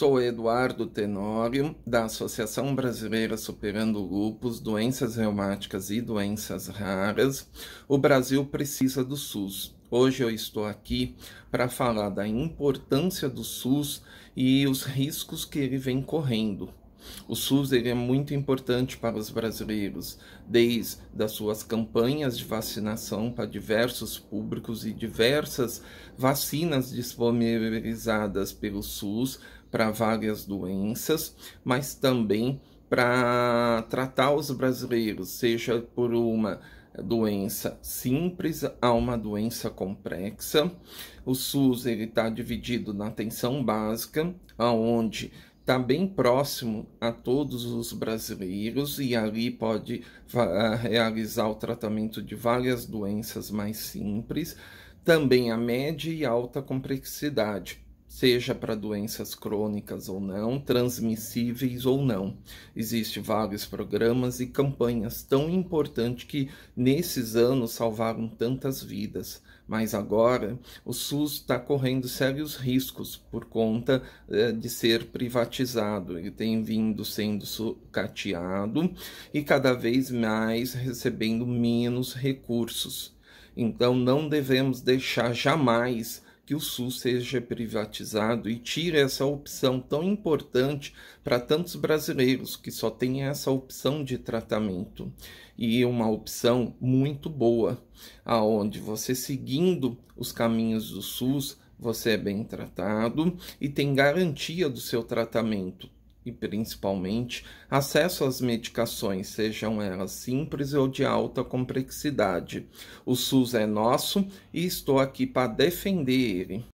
Sou Eduardo Tenório, da Associação Brasileira Superando Lupus, Doenças Reumáticas e Doenças Raras. O Brasil precisa do SUS. Hoje eu estou aqui para falar da importância do SUS e os riscos que ele vem correndo. O SUS ele é muito importante para os brasileiros, desde as suas campanhas de vacinação para diversos públicos e diversas vacinas disponibilizadas pelo SUS, para várias doenças, mas também para tratar os brasileiros, seja por uma doença simples a uma doença complexa. O SUS ele está dividido na atenção básica, aonde está bem próximo a todos os brasileiros e ali pode ah, realizar o tratamento de várias doenças mais simples. Também a média e alta complexidade, seja para doenças crônicas ou não, transmissíveis ou não. Existem vários programas e campanhas tão importantes que nesses anos salvaram tantas vidas. Mas agora o SUS está correndo sérios riscos por conta eh, de ser privatizado. Ele tem vindo sendo sucateado e cada vez mais recebendo menos recursos. Então não devemos deixar jamais que o SUS seja privatizado e tire essa opção tão importante para tantos brasileiros que só têm essa opção de tratamento e uma opção muito boa, aonde você seguindo os caminhos do SUS você é bem tratado e tem garantia do seu tratamento e principalmente acesso às medicações, sejam elas simples ou de alta complexidade. O SUS é nosso e estou aqui para defender ele.